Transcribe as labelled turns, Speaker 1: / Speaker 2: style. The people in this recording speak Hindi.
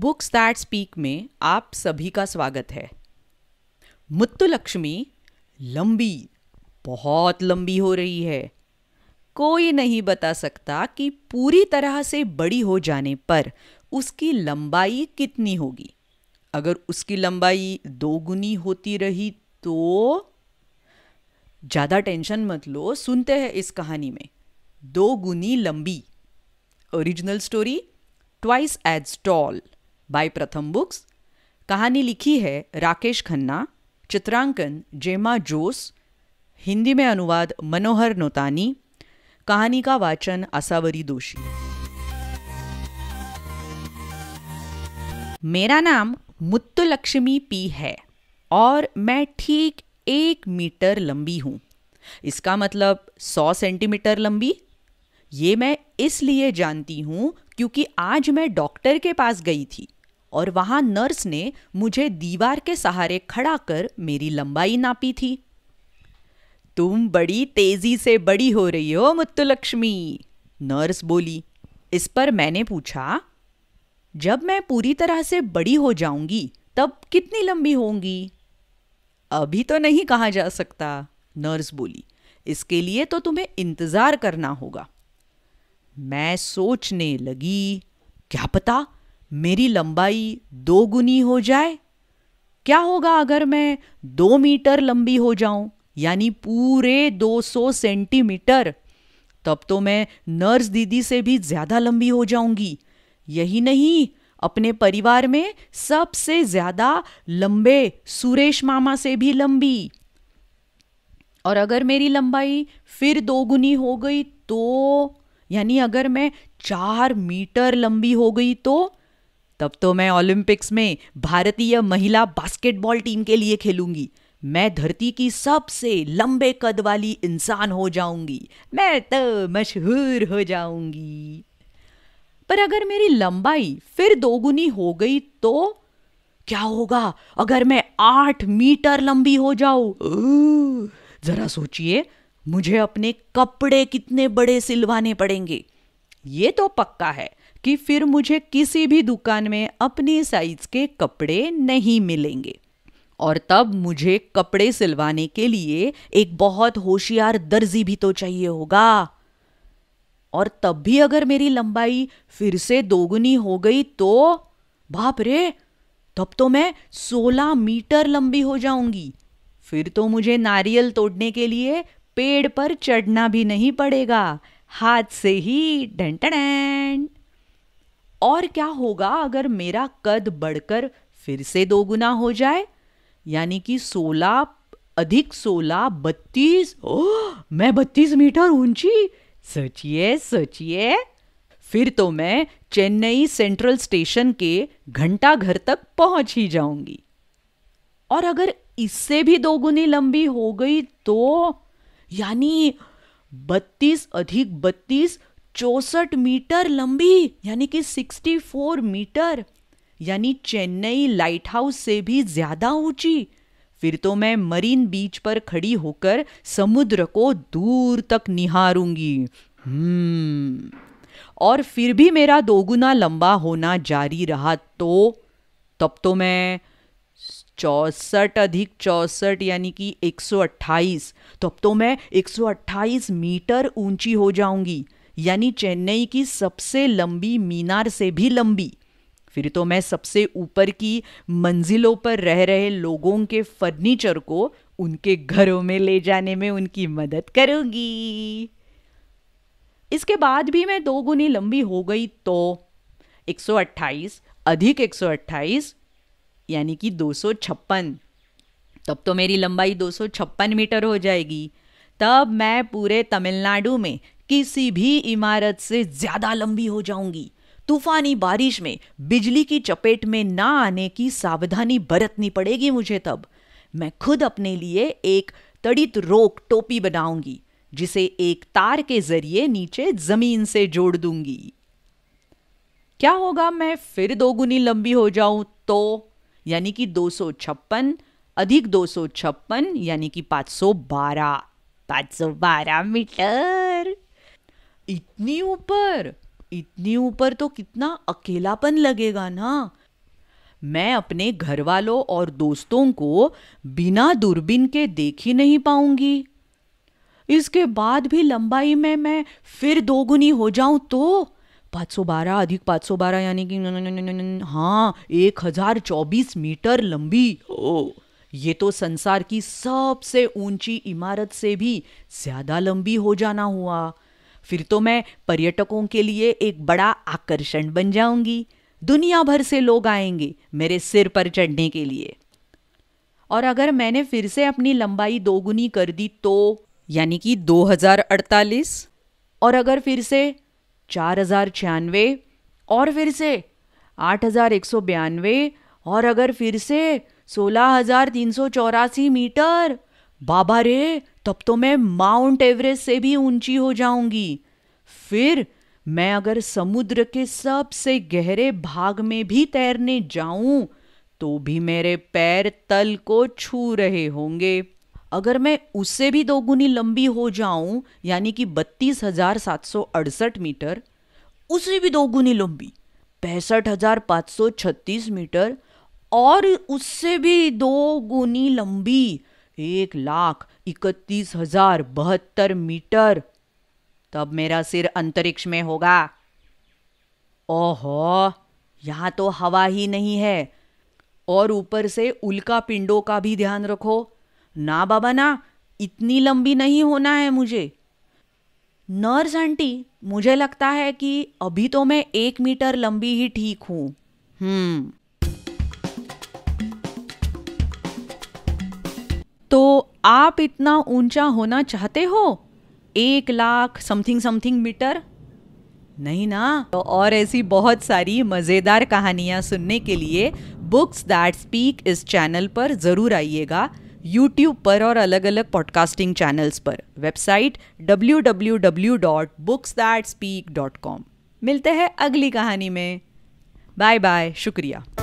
Speaker 1: बुक्स दैट स्पीक में आप सभी का स्वागत है मुत्तु लक्ष्मी लंबी बहुत लंबी हो रही है कोई नहीं बता सकता कि पूरी तरह से बड़ी हो जाने पर उसकी लंबाई कितनी होगी अगर उसकी लंबाई दोगुनी होती रही तो ज़्यादा टेंशन मत लो सुनते हैं इस कहानी में दोगुनी लंबी original story twice as tall by Pratham books कहानी लिखी है राकेश खन्ना चित्रांकन जेमा जोस हिंदी में अनुवाद मनोहर नोतानी कहानी का वाचन असावरी दोषी मेरा नाम मुत्तु लक्ष्मी पी है और मैं ठीक एक मीटर लंबी हूँ इसका मतलब सौ सेंटीमीटर लंबी ये मैं इसलिए जानती हूँ क्योंकि आज मैं डॉक्टर के पास गई थी और वहां नर्स ने मुझे दीवार के सहारे खड़ा कर मेरी लंबाई नापी थी तुम बड़ी तेजी से बड़ी हो रही हो मुत्तुलक्ष्मी नर्स बोली इस पर मैंने पूछा जब मैं पूरी तरह से बड़ी हो जाऊंगी तब कितनी लंबी होंगी अभी तो नहीं कहा जा सकता नर्स बोली इसके लिए तो तुम्हें इंतज़ार करना होगा मैं सोचने लगी क्या पता मेरी लंबाई दो गुनी हो जाए क्या होगा अगर मैं दो मीटर लंबी हो जाऊं यानी पूरे 200 सेंटीमीटर तब तो मैं नर्स दीदी से भी ज्यादा लंबी हो जाऊंगी यही नहीं अपने परिवार में सबसे ज्यादा लंबे सुरेश मामा से भी लंबी और अगर मेरी लंबाई फिर दोगुनी हो गई तो यानी अगर मैं चार मीटर लंबी हो गई तो तब तो मैं ओलंपिक्स में भारतीय महिला बास्केटबॉल टीम के लिए खेलूंगी मैं धरती की सबसे लंबे कद वाली इंसान हो जाऊंगी मैं तो मशहूर हो जाऊंगी पर अगर मेरी लंबाई फिर दोगुनी हो गई तो क्या होगा अगर मैं आठ मीटर लंबी हो जाऊं जरा सोचिए मुझे अपने कपड़े कितने बड़े सिलवाने पड़ेंगे ये तो पक्का है कि फिर मुझे किसी भी दुकान में अपने साइज के कपड़े नहीं मिलेंगे और तब मुझे कपड़े सिलवाने के लिए एक बहुत होशियार दर्जी भी तो चाहिए होगा और तब भी अगर मेरी लंबाई फिर से दोगुनी हो गई तो बाप रे तब तो मैं 16 मीटर लंबी हो जाऊंगी फिर तो मुझे नारियल तोड़ने के लिए पेड़ पर चढ़ना भी नहीं पड़ेगा हाथ से ही डंटन और क्या होगा अगर मेरा कद बढ़कर फिर से दोगुना हो जाए यानी कि सोलह अधिक सोलह बत्तीस मैं बत्तीस मीटर ऊंची सोचिए सोचिए फिर तो मैं चेन्नई सेंट्रल स्टेशन के घंटा घर तक पहुंच ही जाऊंगी और अगर इससे भी दोगुनी लंबी हो गई तो यानी बत्तीस अधिक बत्तीस चौसठ मीटर लंबी यानी कि 64 मीटर यानी चेन्नई लाइट हाउस से भी ज्यादा ऊंची फिर तो मैं मरीन बीच पर खड़ी होकर समुद्र को दूर तक निहारूंगी हम्म। और फिर भी मेरा दोगुना लंबा होना जारी रहा तो तब तो मैं चौसठ अधिक चौसठ यानी कि 128 तो अब तो मैं 128 मीटर ऊंची हो जाऊंगी यानी चेन्नई की सबसे लंबी मीनार से भी लंबी फिर तो मैं सबसे ऊपर की मंजिलों पर रह रहे लोगों के फर्नीचर को उनके घरों में ले जाने में उनकी मदद करूंगी इसके बाद भी मैं दो गुनी लंबी हो गई तो 128 अधिक 128 यानी कि दो तब तो मेरी लंबाई दो मीटर हो जाएगी तब मैं पूरे तमिलनाडु में किसी भी इमारत से ज़्यादा लंबी हो जाऊंगी तूफानी बारिश में बिजली की चपेट में ना आने की सावधानी बरतनी पड़ेगी मुझे तब मैं खुद अपने लिए एक तड़ित रोक टोपी बनाऊंगी जिसे एक तार के जरिए नीचे जमीन से जोड़ दूंगी क्या होगा मैं फिर दोगुनी लंबी हो जाऊं तो यानी कि दो सौ छप्पन अधिक दो सौ छप्पन यानी कि पाँच सौ बारह पाँच सौ बारह मीटर इतनी ऊपर इतनी ऊपर तो कितना अकेलापन लगेगा ना मैं अपने घर वालों और दोस्तों को बिना दूरबीन के देख ही नहीं पाऊंगी इसके बाद भी लंबाई में मैं फिर दोगुनी हो जाऊं तो पाँच सौ बारह अधिक पाँच सौ बारह यानी कि हाँ एक हजार चौबीस मीटर लंबी ओ ये तो संसार की सबसे ऊंची इमारत से भी ज्यादा लंबी हो जाना हुआ फिर तो मैं पर्यटकों के लिए एक बड़ा आकर्षण बन जाऊंगी दुनिया भर से लोग आएंगे मेरे सिर पर चढ़ने के लिए और अगर मैंने फिर से अपनी लंबाई दोगुनी कर दी तो यानी कि 2048 और अगर फिर से चार हज़ार छियानवे और फिर से आठ हज़ार एक सौ बयानवे और अगर फिर से सोलह हज़ार तीन सौ चौरासी मीटर बाबा रे तब तो मैं माउंट एवरेस्ट से भी ऊंची हो जाऊंगी फिर मैं अगर समुद्र के सबसे गहरे भाग में भी तैरने जाऊं तो भी मेरे पैर तल को छू रहे होंगे अगर मैं उससे भी दोगुनी लंबी हो जाऊं यानी कि बत्तीस हजार सात सौ अड़सठ मीटर उससे भी दोगुनी लंबी पैंसठ हजार पाँच सौ छत्तीस मीटर और उससे भी दो गुनी लंबी एक लाख इकतीस हजार बहत्तर मीटर तब मेरा सिर अंतरिक्ष में होगा ओहो यहाँ तो हवा ही नहीं है और ऊपर से उल्का पिंडों का भी ध्यान रखो ना बाबा ना इतनी लंबी नहीं होना है मुझे नर्स आंटी मुझे लगता है कि अभी तो मैं एक मीटर लंबी ही ठीक हूं हम्म तो आप इतना ऊंचा होना चाहते हो एक लाख समथिंग समथिंग मीटर नहीं ना तो और ऐसी बहुत सारी मज़ेदार कहानियां सुनने के लिए बुक्स दैट स्पीक इस चैनल पर ज़रूर आइएगा यूट्यूब पर और अलग अलग पॉडकास्टिंग चैनल्स पर website W W W dot books that speak dot com मिलते हैं अगली कहानी में बाय बाय शुक्रिया